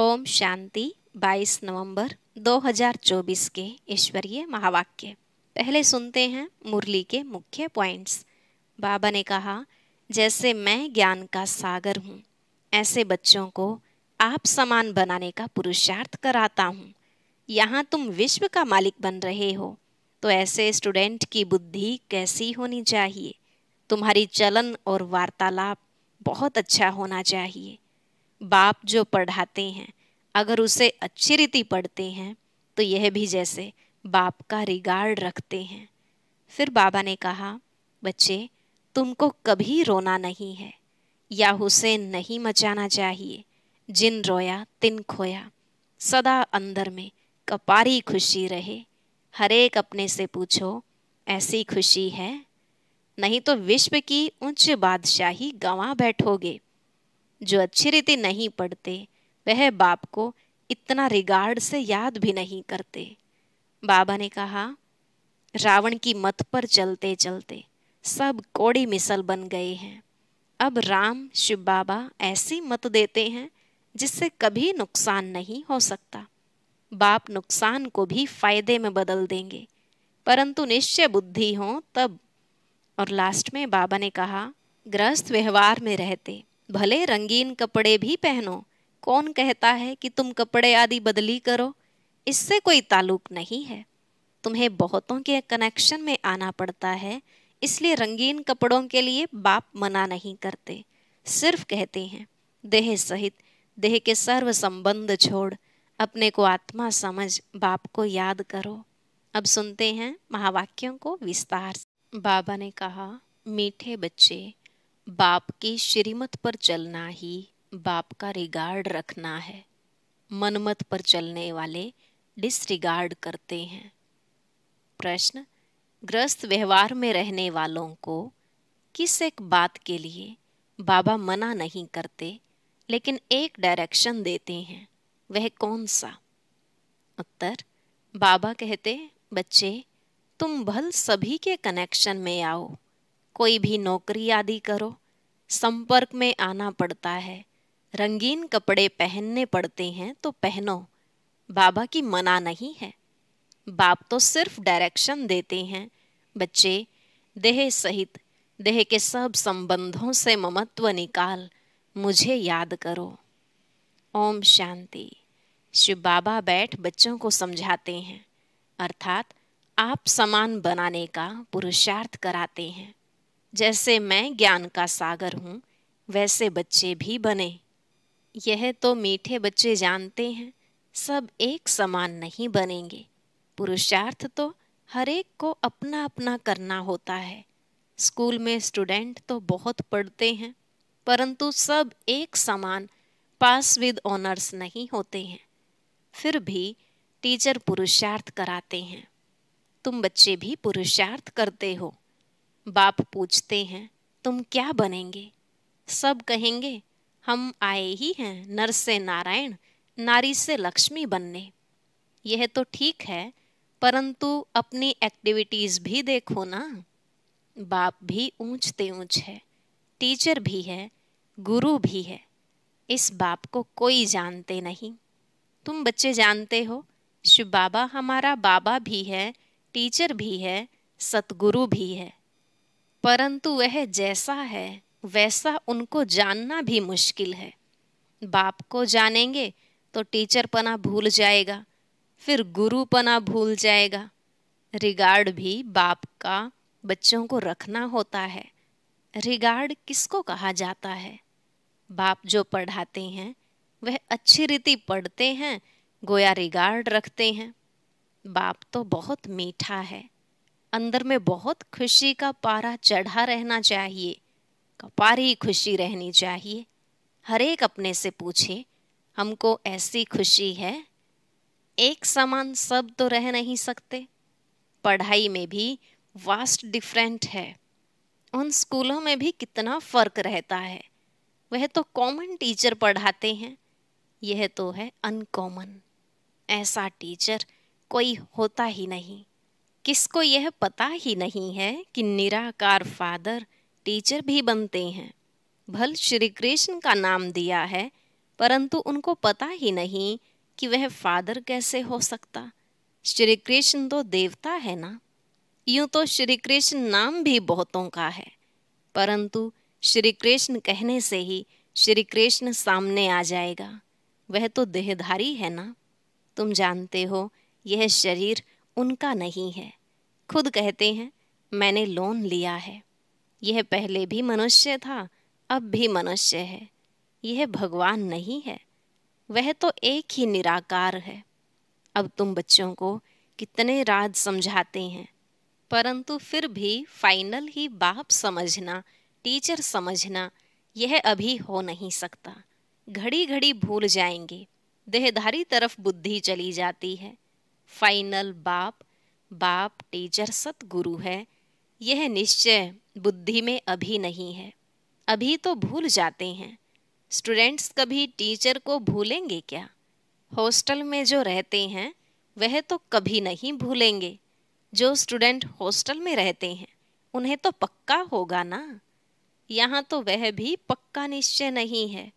ओम शांति 22 नवंबर 2024 के ईश्वरीय महावाक्य पहले सुनते हैं मुरली के मुख्य पॉइंट्स बाबा ने कहा जैसे मैं ज्ञान का सागर हूँ ऐसे बच्चों को आप समान बनाने का पुरुषार्थ कराता हूँ यहाँ तुम विश्व का मालिक बन रहे हो तो ऐसे स्टूडेंट की बुद्धि कैसी होनी चाहिए तुम्हारी चलन और वार्तालाप बहुत अच्छा होना चाहिए बाप जो पढ़ाते हैं अगर उसे अच्छी रीति पढ़ते हैं तो यह भी जैसे बाप का रिगार्ड रखते हैं फिर बाबा ने कहा बच्चे तुमको कभी रोना नहीं है या हुसैन नहीं मचाना चाहिए जिन रोया तिन खोया सदा अंदर में कपारी खुशी रहे हरेक अपने से पूछो ऐसी खुशी है नहीं तो विश्व की उच्च बादशाही गंवा बैठोगे जो अच्छी रीति नहीं पढ़ते वह बाप को इतना रिगार्ड से याद भी नहीं करते बाबा ने कहा रावण की मत पर चलते चलते सब कोड़ी मिसल बन गए हैं अब राम शिव बाबा ऐसी मत देते हैं जिससे कभी नुकसान नहीं हो सकता बाप नुकसान को भी फायदे में बदल देंगे परंतु निश्चय बुद्धि हो तब और लास्ट में बाबा ने कहा ग्रस्त व्यवहार में रहते भले रंगीन कपड़े भी पहनो कौन कहता है कि तुम कपड़े आदि बदली करो इससे कोई ताल्लुक नहीं है तुम्हें बहुतों के कनेक्शन में आना पड़ता है इसलिए रंगीन कपड़ों के लिए बाप मना नहीं करते सिर्फ कहते हैं देह सहित देह के सर्व संबंध छोड़ अपने को आत्मा समझ बाप को याद करो अब सुनते हैं महावाक्यों को विस्तार से बाबा ने कहा मीठे बच्चे बाप की श्रीमत पर चलना ही बाप का रिगार्ड रखना है मनमत पर चलने वाले डिसरिगार्ड करते हैं प्रश्न ग्रस्त व्यवहार में रहने वालों को किस एक बात के लिए बाबा मना नहीं करते लेकिन एक डायरेक्शन देते हैं वह कौन सा उत्तर बाबा कहते बच्चे तुम भल सभी के कनेक्शन में आओ कोई भी नौकरी आदि करो संपर्क में आना पड़ता है रंगीन कपड़े पहनने पड़ते हैं तो पहनो बाबा की मना नहीं है बाप तो सिर्फ डायरेक्शन देते हैं बच्चे देह सहित देह के सब संबंधों से ममत्व निकाल मुझे याद करो ओम शांति शिव बाबा बैठ बच्चों को समझाते हैं अर्थात आप समान बनाने का पुरुषार्थ कराते हैं जैसे मैं ज्ञान का सागर हूँ वैसे बच्चे भी बने यह तो मीठे बच्चे जानते हैं सब एक समान नहीं बनेंगे पुरुषार्थ तो हरेक को अपना अपना करना होता है स्कूल में स्टूडेंट तो बहुत पढ़ते हैं परंतु सब एक समान पास विद ऑनर्स नहीं होते हैं फिर भी टीचर पुरुषार्थ कराते हैं तुम बच्चे भी पुरुषार्थ करते हो बाप पूछते हैं तुम क्या बनेंगे सब कहेंगे हम आए ही हैं नर से नारायण नारी से लक्ष्मी बनने यह तो ठीक है परंतु अपनी एक्टिविटीज़ भी देखो ना बाप भी ऊंचते ते ऊंच है टीचर भी है गुरु भी है इस बाप को कोई जानते नहीं तुम बच्चे जानते हो शिव बाबा हमारा बाबा भी है टीचर भी है सतगुरु भी है परंतु वह जैसा है वैसा उनको जानना भी मुश्किल है बाप को जानेंगे तो टीचर पना भूल जाएगा फिर गुरु पना भूल जाएगा रिगार्ड भी बाप का बच्चों को रखना होता है रिगार्ड किसको कहा जाता है बाप जो पढ़ाते हैं वह अच्छी रीति पढ़ते हैं गोया रिगार्ड रखते हैं बाप तो बहुत मीठा है अंदर में बहुत खुशी का पारा चढ़ा रहना चाहिए कपारी खुशी रहनी चाहिए हर एक अपने से पूछे हमको ऐसी खुशी है एक समान सब तो रह नहीं सकते पढ़ाई में भी वास्ट डिफरेंट है उन स्कूलों में भी कितना फ़र्क रहता है वह तो कॉमन टीचर पढ़ाते हैं यह तो है अनकॉमन ऐसा टीचर कोई होता ही नहीं किसको यह पता ही नहीं है कि निराकार फादर टीचर भी बनते हैं भल श्री कृष्ण का नाम दिया है परंतु उनको पता ही नहीं कि वह फादर कैसे हो सकता श्री कृष्ण तो देवता है ना यूँ तो श्री कृष्ण नाम भी बहुतों का है परंतु श्री कृष्ण कहने से ही श्री कृष्ण सामने आ जाएगा वह तो देहधारी है ना तुम जानते हो यह शरीर उनका नहीं है खुद कहते हैं मैंने लोन लिया है यह पहले भी मनुष्य था अब भी मनुष्य है यह भगवान नहीं है वह तो एक ही निराकार है अब तुम बच्चों को कितने राज समझाते हैं परंतु फिर भी फाइनल ही बाप समझना टीचर समझना यह अभी हो नहीं सकता घड़ी घड़ी भूल जाएंगे देहधारी तरफ बुद्धि चली जाती है फाइनल बाप बाप टीचर सतगुरु है यह निश्चय बुद्धि में अभी नहीं है अभी तो भूल जाते हैं स्टूडेंट्स कभी टीचर को भूलेंगे क्या हॉस्टल में जो रहते हैं वह तो कभी नहीं भूलेंगे जो स्टूडेंट हॉस्टल में रहते हैं उन्हें तो पक्का होगा ना यहाँ तो वह भी पक्का निश्चय नहीं है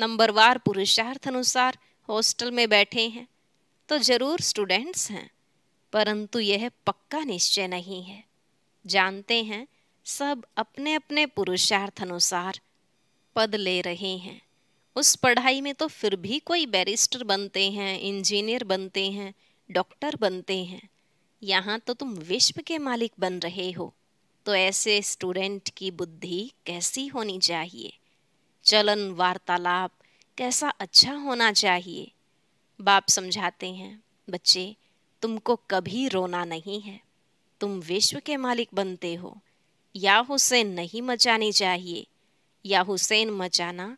नंबरवार पुरुषार्थ अनुसार हॉस्टल में बैठे हैं तो ज़रूर स्टूडेंट्स हैं परंतु यह पक्का निश्चय नहीं है जानते हैं सब अपने अपने पुरुषार्थ अनुसार पद ले रहे हैं उस पढ़ाई में तो फिर भी कोई बैरिस्टर बनते हैं इंजीनियर बनते हैं डॉक्टर बनते हैं यहाँ तो तुम विश्व के मालिक बन रहे हो तो ऐसे स्टूडेंट की बुद्धि कैसी होनी चाहिए चलन वार्तालाप कैसा अच्छा होना चाहिए बाप समझाते हैं बच्चे तुमको कभी रोना नहीं है तुम विश्व के मालिक बनते हो या हुसैन नहीं मचानी चाहिए या हुसैन मचाना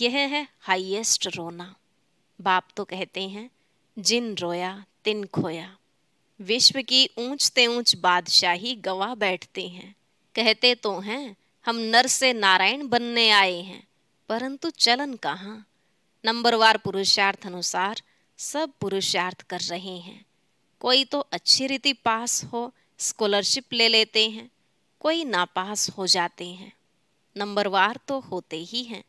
यह है हाईएस्ट रोना बाप तो कहते हैं जिन रोया तिन खोया विश्व की ऊंच ते ऊंच बादशाही गवाह बैठते हैं कहते तो हैं हम नर से नारायण बनने आए हैं परंतु चलन कहाँ नंबरवार पुरुषार्थ अनुसार सब पुरुषार्थ कर रहे हैं कोई तो अच्छी रीति पास हो स्कॉलरशिप ले लेते हैं कोई नापास हो जाते हैं नंबरवार तो होते ही हैं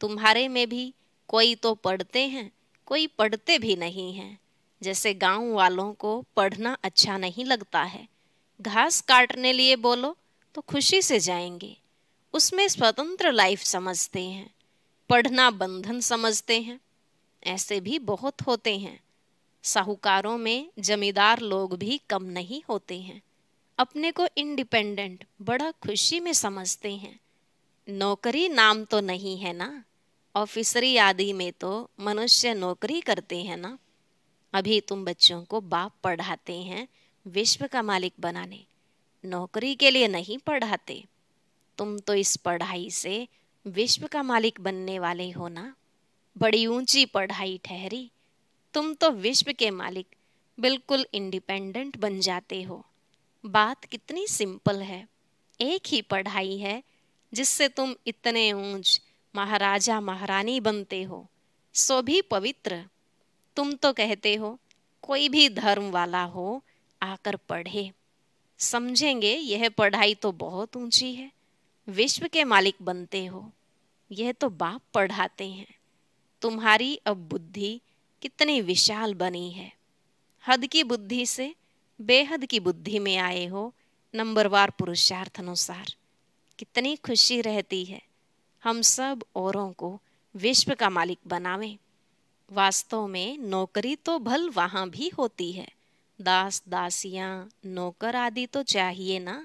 तुम्हारे में भी कोई तो पढ़ते हैं कोई पढ़ते भी नहीं हैं जैसे गांव वालों को पढ़ना अच्छा नहीं लगता है घास काटने लिए बोलो तो खुशी से जाएंगे उसमें स्वतंत्र लाइफ समझते हैं पढ़ना बंधन समझते हैं ऐसे भी बहुत होते हैं साहूकारों में जमींदार लोग भी कम नहीं होते हैं अपने को इंडिपेंडेंट बड़ा खुशी में समझते हैं नौकरी नाम तो नहीं है ना ऑफिसरी आदि में तो मनुष्य नौकरी करते हैं ना अभी तुम बच्चों को बाप पढ़ाते हैं विश्व का मालिक बनाने नौकरी के लिए नहीं पढ़ाते तुम तो इस पढ़ाई से विश्व का मालिक बनने वाले हो ना बड़ी ऊंची पढ़ाई ठहरी तुम तो विश्व के मालिक बिल्कुल इंडिपेंडेंट बन जाते हो बात कितनी सिंपल है एक ही पढ़ाई है जिससे तुम इतने ऊंच महाराजा महारानी बनते हो सो भी पवित्र तुम तो कहते हो कोई भी धर्म वाला हो आकर पढ़े समझेंगे यह पढ़ाई तो बहुत ऊंची है विश्व के मालिक बनते हो यह तो बाप पढ़ाते हैं तुम्हारी अब बुद्धि कितनी विशाल बनी है हद की बुद्धि से बेहद की बुद्धि में आए हो नंबरवार पुरुषार्थ अनुसार कितनी खुशी रहती है हम सब औरों को विश्व का मालिक बनावें वास्तव में नौकरी तो भल वहाँ भी होती है दास दासियाँ नौकर आदि तो चाहिए ना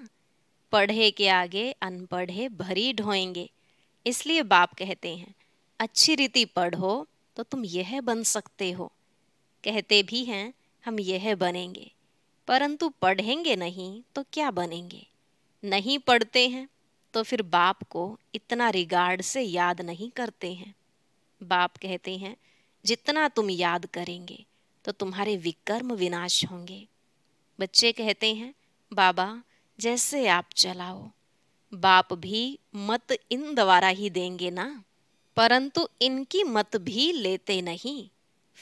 पढ़े के आगे अनपढ़े भरी ढोएंगे इसलिए बाप कहते हैं अच्छी रीति पढ़ो तो तुम यह बन सकते हो कहते भी हैं हम यह बनेंगे परंतु पढ़ेंगे नहीं तो क्या बनेंगे नहीं पढ़ते हैं तो फिर बाप को इतना रिगार्ड से याद नहीं करते हैं बाप कहते हैं जितना तुम याद करेंगे तो तुम्हारे विकर्म विनाश होंगे बच्चे कहते हैं बाबा जैसे आप चलाओ बाप भी मत इन द्वारा ही देंगे ना परंतु इनकी मत भी लेते नहीं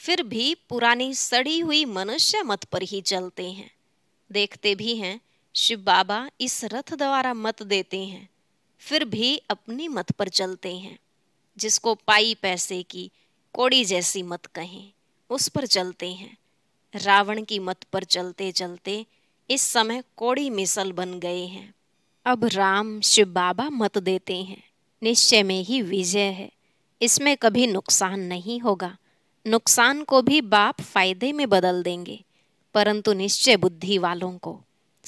फिर भी पुरानी सड़ी हुई मनुष्य मत पर ही चलते हैं देखते भी हैं शिव बाबा इस रथ द्वारा मत देते हैं फिर भी अपनी मत पर चलते हैं जिसको पाई पैसे की कोड़ी जैसी मत कहें उस पर चलते हैं रावण की मत पर चलते चलते इस समय कोड़ी मिसल बन गए हैं अब राम शिव बाबा मत देते हैं निश्चय में ही विजय है इसमें कभी नुकसान नहीं होगा नुकसान को भी बाप फायदे में बदल देंगे परंतु निश्चय बुद्धि वालों को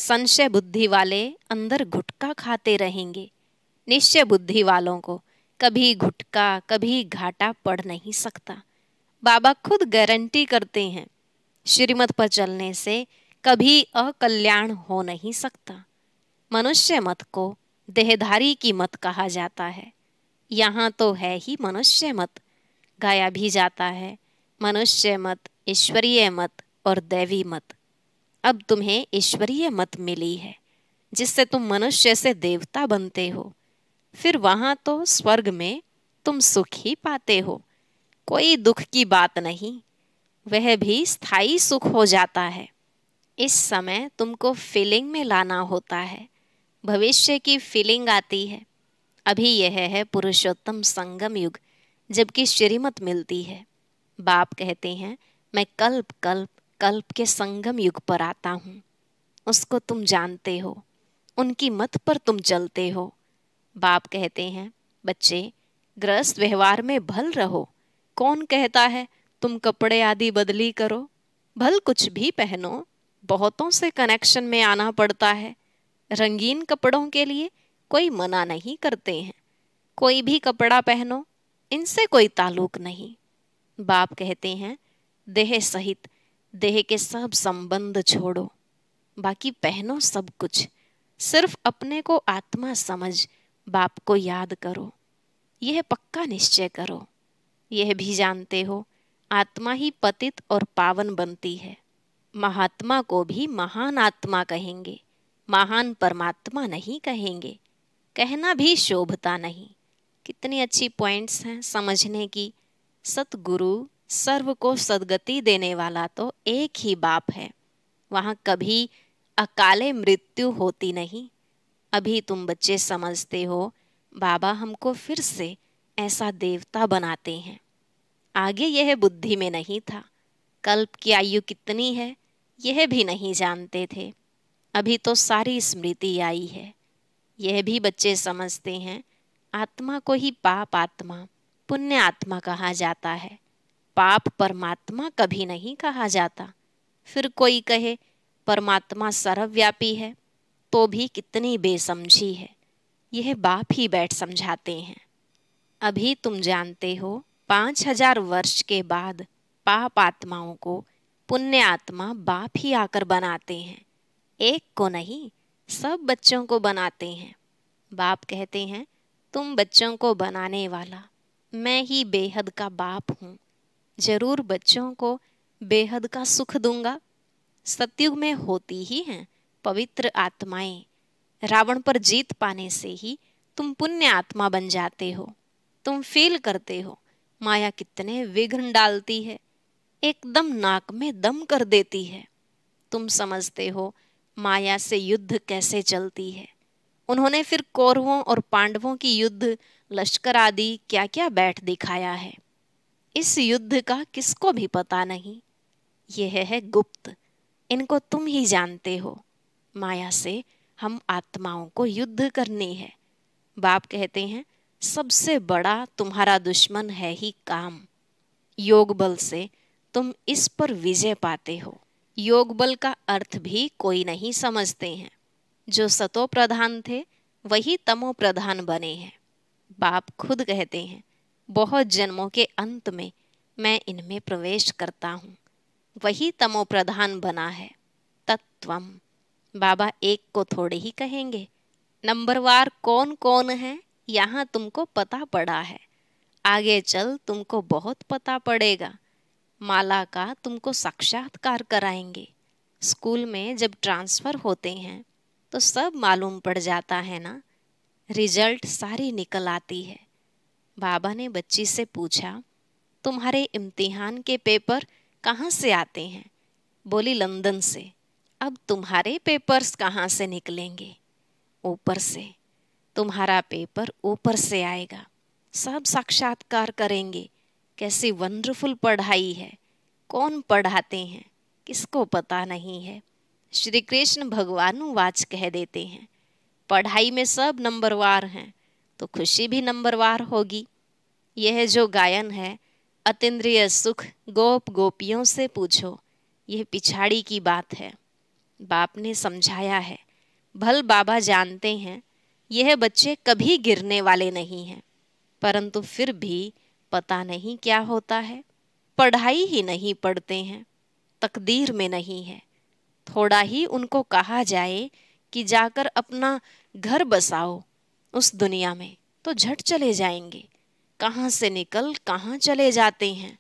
संशय बुद्धि वाले अंदर घुटका खाते रहेंगे निश्चय बुद्धि वालों को कभी घुटका कभी घाटा पड़ नहीं सकता बाबा खुद गारंटी करते हैं श्रीमत पर चलने से कभी अकल्याण हो नहीं सकता मनुष्य मत को देहधारी की मत कहा जाता है यहाँ तो है ही मनुष्य मत गाया भी जाता है मनुष्य मत ईश्वरीय मत और दैवी मत अब तुम्हें ईश्वरीय मत मिली है जिससे तुम मनुष्य से देवता बनते हो फिर वहाँ तो स्वर्ग में तुम सुख ही पाते हो कोई दुख की बात नहीं वह भी स्थायी सुख हो जाता है इस समय तुमको फीलिंग में लाना होता है भविष्य की फीलिंग आती है अभी यह है पुरुषोत्तम संगम युग जबकि श्रीमत मिलती है बाप कहते हैं मैं कल्प कल्प कल्प के संगम युग पर आता हूँ उसको तुम जानते हो उनकी मत पर तुम चलते हो बाप कहते हैं बच्चे ग्रस्त व्यवहार में भल रहो कौन कहता है तुम कपड़े आदि बदली करो भल कुछ भी पहनो बहुतों से कनेक्शन में आना पड़ता है रंगीन कपड़ों के लिए कोई मना नहीं करते हैं कोई भी कपड़ा पहनो इनसे कोई ताल्लुक नहीं बाप कहते हैं देह सहित देह के सब संबंध छोड़ो बाकी पहनो सब कुछ सिर्फ अपने को आत्मा समझ बाप को याद करो यह पक्का निश्चय करो यह भी जानते हो आत्मा ही पतित और पावन बनती है महात्मा को भी महान आत्मा कहेंगे महान परमात्मा नहीं कहेंगे कहना भी शोभता नहीं कितनी अच्छी पॉइंट्स हैं समझने की सतगुरु सर्व को सदगति देने वाला तो एक ही बाप है वहाँ कभी अकाले मृत्यु होती नहीं अभी तुम बच्चे समझते हो बाबा हमको फिर से ऐसा देवता बनाते हैं आगे यह बुद्धि में नहीं था कल्प की आयु कितनी है यह भी नहीं जानते थे अभी तो सारी स्मृति आई है यह भी बच्चे समझते हैं आत्मा को ही पाप आत्मा पुण्य आत्मा कहा जाता है पाप परमात्मा कभी नहीं कहा जाता फिर कोई कहे परमात्मा सर्वव्यापी है तो भी कितनी बेसमझी है यह बाप ही बैठ समझाते हैं अभी तुम जानते हो पाँच हजार वर्ष के बाद पाप आत्माओं को पुण्य आत्मा बाप ही आकर बनाते हैं एक को नहीं सब बच्चों को बनाते हैं बाप कहते हैं तुम बच्चों को बनाने वाला मैं ही बेहद का बाप हूँ जरूर बच्चों को बेहद का सुख दूंगा सत्युग में होती ही हैं पवित्र आत्माएं रावण पर जीत पाने से ही तुम पुण्य आत्मा बन जाते हो तुम फील करते हो माया कितने विघ्न डालती है एकदम नाक में दम कर देती है तुम समझते हो माया से युद्ध कैसे चलती है उन्होंने फिर कौरवों और पांडवों की युद्ध लश्कर आदि क्या क्या बैठ दिखाया है इस युद्ध का किसको भी पता नहीं यह है गुप्त इनको तुम ही जानते हो माया से हम आत्माओं को युद्ध करनी है बाप कहते हैं सबसे बड़ा तुम्हारा दुश्मन है ही काम योग बल से तुम इस पर विजय पाते हो योग बल का अर्थ भी कोई नहीं समझते हैं जो सतो प्रधान थे वही तमो प्रधान बने हैं बाप खुद कहते हैं बहुत जन्मों के अंत में मैं इनमें प्रवेश करता हूँ वही तमो प्रधान बना है तत्वम बाबा एक को थोड़े ही कहेंगे नंबरवार कौन कौन है यहाँ तुमको पता पड़ा है आगे चल तुमको बहुत पता पड़ेगा माला का तुमको साक्षात्कार कराएंगे स्कूल में जब ट्रांसफ़र होते हैं तो सब मालूम पड़ जाता है ना रिजल्ट सारी निकल आती है बाबा ने बच्ची से पूछा तुम्हारे इम्तिहान के पेपर कहाँ से आते हैं बोली लंदन से अब तुम्हारे पेपर्स कहाँ से निकलेंगे ऊपर से तुम्हारा पेपर ऊपर से आएगा सब साक्षात्कार करेंगे कैसी वंडरफुल पढ़ाई है कौन पढ़ाते हैं किसको पता नहीं है श्री कृष्ण भगवानुवाच कह देते हैं पढ़ाई में सब नंबरवार हैं तो खुशी भी नंबरवार होगी यह जो गायन है अतिद्रिय सुख गोप गोपियों से पूछो यह पिछाड़ी की बात है बाप ने समझाया है भल बाबा जानते हैं यह बच्चे कभी गिरने वाले नहीं हैं परंतु फिर भी पता नहीं क्या होता है पढ़ाई ही नहीं पढ़ते हैं तकदीर में नहीं है थोड़ा ही उनको कहा जाए कि जाकर अपना घर बसाओ उस दुनिया में तो झट चले जाएंगे कहाँ से निकल कहाँ चले जाते हैं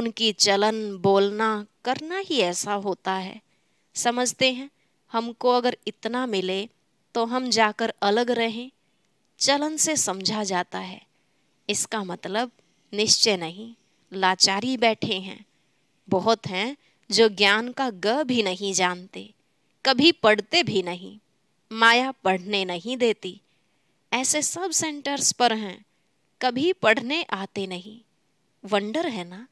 उनकी चलन बोलना करना ही ऐसा होता है समझते हैं हमको अगर इतना मिले तो हम जाकर अलग रहें चलन से समझा जाता है इसका मतलब निश्चय नहीं लाचारी बैठे हैं बहुत हैं जो ज्ञान का ग भी नहीं जानते कभी पढ़ते भी नहीं माया पढ़ने नहीं देती ऐसे सब सेंटर्स पर हैं कभी पढ़ने आते नहीं वंडर है ना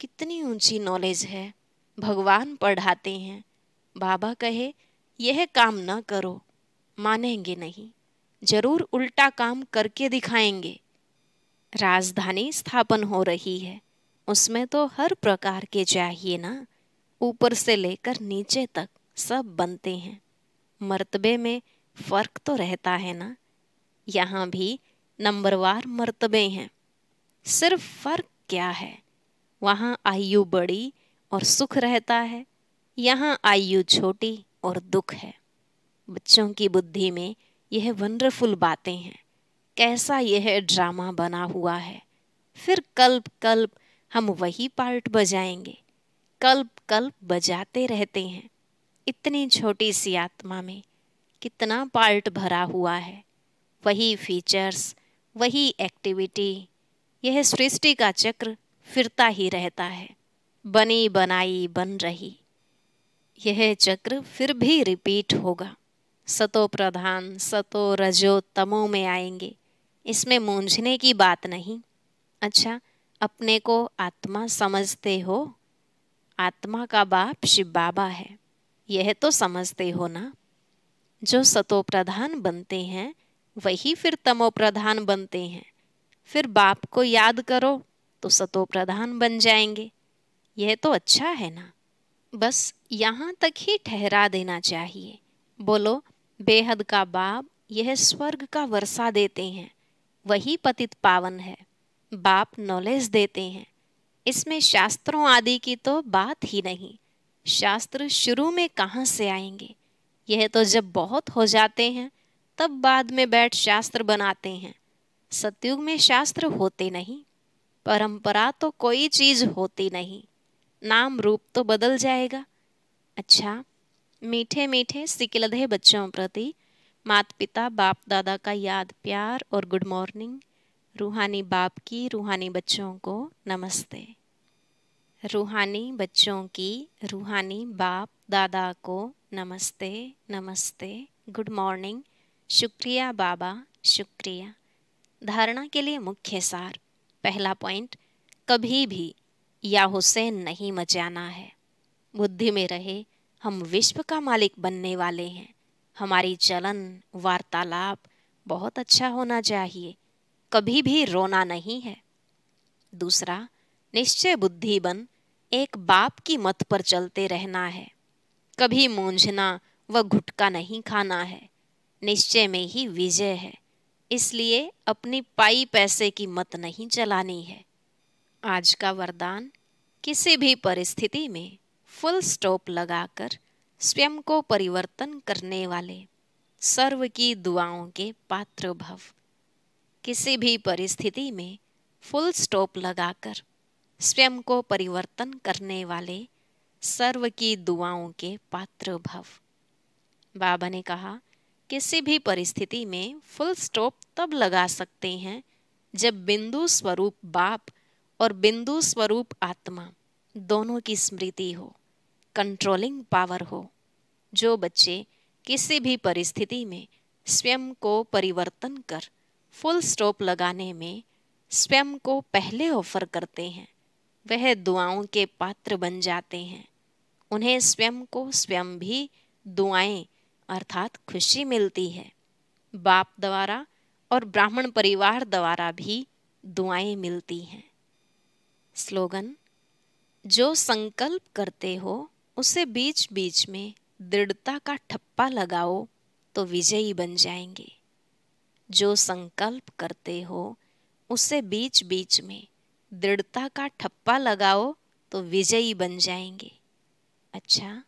कितनी ऊंची नॉलेज है भगवान पढ़ाते हैं बाबा कहे यह काम न करो मानेंगे नहीं जरूर उल्टा काम करके दिखाएंगे राजधानी स्थापन हो रही है उसमें तो हर प्रकार के चाहिए ना ऊपर से लेकर नीचे तक सब बनते हैं मर्तबे में फ़र्क तो रहता है ना यहाँ भी नंबरवार मर्तबे हैं सिर्फ फ़र्क क्या है वहाँ आयु बड़ी और सुख रहता है यहाँ आयु छोटी और दुख है बच्चों की बुद्धि में यह वंडरफुल बातें हैं कैसा यह ड्रामा बना हुआ है फिर कल्प कल्प हम वही पार्ट बजाएंगे कल्प कल्प बजाते रहते हैं इतनी छोटी सी आत्मा में कितना पार्ट भरा हुआ है वही फीचर्स वही एक्टिविटी यह सृष्टि का चक्र फिरता ही रहता है बनी बनाई बन रही यह चक्र फिर भी रिपीट होगा सतो प्रधान सतो रजो तमो में आएंगे इसमें मूंझने की बात नहीं अच्छा अपने को आत्मा समझते हो आत्मा का बाप शिव बाबा है यह तो समझते हो ना जो सतो प्रधान बनते हैं वही फिर तमो प्रधान बनते हैं फिर बाप को याद करो तो सतो प्रधान बन जाएंगे यह तो अच्छा है ना बस यहाँ तक ही ठहरा देना चाहिए बोलो बेहद का बाप यह स्वर्ग का वर्षा देते हैं वही पतित पावन है बाप नॉलेज देते हैं इसमें शास्त्रों आदि की तो बात ही नहीं शास्त्र शुरू में कहाँ से आएंगे यह तो जब बहुत हो जाते हैं तब बाद में बैठ शास्त्र बनाते हैं सतयुग में शास्त्र होते नहीं परंपरा तो कोई चीज होती नहीं नाम रूप तो बदल जाएगा अच्छा मीठे मीठे सिकलधे बच्चों प्रति मात पिता बाप दादा का याद प्यार और गुड मॉर्निंग रूहानी बाप की रूहानी बच्चों को नमस्ते रूहानी बच्चों की रूहानी बाप दादा को नमस्ते नमस्ते गुड मॉर्निंग शुक्रिया बाबा शुक्रिया धारणा के लिए मुख्य सार पहला पॉइंट कभी भी या हुसैन नहीं मचाना है बुद्धि में रहे हम विश्व का मालिक बनने वाले हैं हमारी चलन वार्तालाप बहुत अच्छा होना चाहिए कभी भी रोना नहीं है दूसरा निश्चय बुद्धि बन एक बाप की मत पर चलते रहना है कभी मूंझना व घुटका नहीं खाना है निश्चय में ही विजय है इसलिए अपनी पाई पैसे की मत नहीं चलानी है आज का वरदान किसी भी परिस्थिति में फुल स्टॉप लगाकर स्वयं को परिवर्तन करने वाले सर्व की दुआओं के पात्र भव किसी भी परिस्थिति में फुल स्टॉप लगाकर स्वयं को परिवर्तन करने वाले सर्व की दुआओं के पात्र भव बाबा ने कहा किसी भी परिस्थिति में फुल स्टॉप तब लगा सकते हैं जब बिंदु स्वरूप बाप और बिंदु स्वरूप आत्मा दोनों की स्मृति हो कंट्रोलिंग पावर हो जो बच्चे किसी भी परिस्थिति में स्वयं को परिवर्तन कर फुल स्टॉप लगाने में स्वयं को पहले ऑफर करते हैं वह दुआओं के पात्र बन जाते हैं उन्हें स्वयं को स्वयं भी दुआएं अर्थात खुशी मिलती है बाप द्वारा और ब्राह्मण परिवार द्वारा भी दुआएं मिलती हैं स्लोगन जो संकल्प करते हो उसे बीच बीच में दृढ़ता का ठप्पा लगाओ तो विजयी बन जाएंगे जो संकल्प करते हो उसे बीच बीच में दृढ़ता का ठप्पा लगाओ तो विजयी बन जाएंगे अच्छा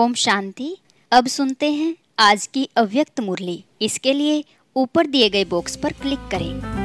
ओम शांति अब सुनते हैं आज की अव्यक्त मुरली इसके लिए ऊपर दिए गए बॉक्स पर क्लिक करें